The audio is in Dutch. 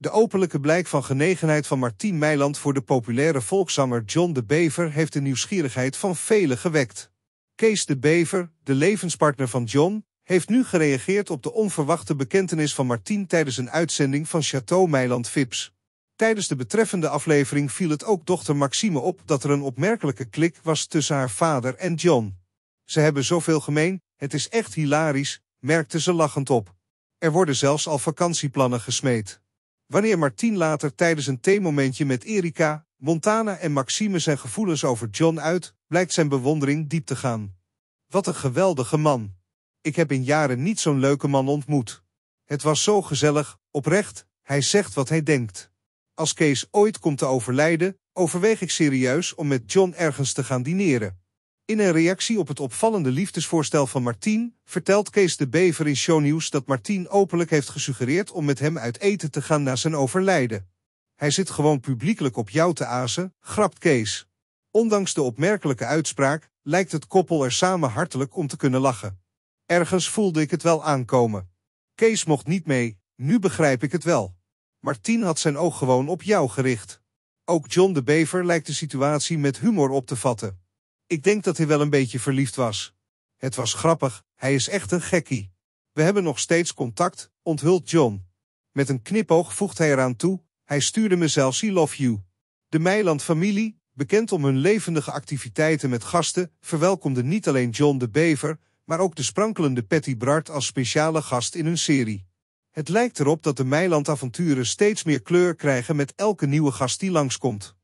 De openlijke blijk van genegenheid van Martien Meiland voor de populaire volkszanger John de Bever heeft de nieuwsgierigheid van velen gewekt. Kees de Bever, de levenspartner van John, heeft nu gereageerd op de onverwachte bekentenis van Martien tijdens een uitzending van Chateau Meiland Vips. Tijdens de betreffende aflevering viel het ook dochter Maxime op dat er een opmerkelijke klik was tussen haar vader en John. Ze hebben zoveel gemeen, het is echt hilarisch, merkte ze lachend op. Er worden zelfs al vakantieplannen gesmeed wanneer Martin later tijdens een theemomentje met Erika, Montana en Maxime zijn gevoelens over John uit, blijkt zijn bewondering diep te gaan. Wat een geweldige man. Ik heb in jaren niet zo'n leuke man ontmoet. Het was zo gezellig, oprecht, hij zegt wat hij denkt. Als Kees ooit komt te overlijden, overweeg ik serieus om met John ergens te gaan dineren. In een reactie op het opvallende liefdesvoorstel van Martien vertelt Kees de Bever in shownieuws dat Martien openlijk heeft gesuggereerd om met hem uit eten te gaan na zijn overlijden. Hij zit gewoon publiekelijk op jou te azen, grapt Kees. Ondanks de opmerkelijke uitspraak lijkt het koppel er samen hartelijk om te kunnen lachen. Ergens voelde ik het wel aankomen. Kees mocht niet mee, nu begrijp ik het wel. Martien had zijn oog gewoon op jou gericht. Ook John de Bever lijkt de situatie met humor op te vatten. Ik denk dat hij wel een beetje verliefd was. Het was grappig, hij is echt een gekkie. We hebben nog steeds contact, onthult John. Met een knipoog voegt hij eraan toe, hij stuurde me zelfs I love you. De Meiland-familie, bekend om hun levendige activiteiten met gasten, verwelkomde niet alleen John de Bever, maar ook de sprankelende Patty Bart als speciale gast in hun serie. Het lijkt erop dat de Meiland-avonturen steeds meer kleur krijgen met elke nieuwe gast die langskomt.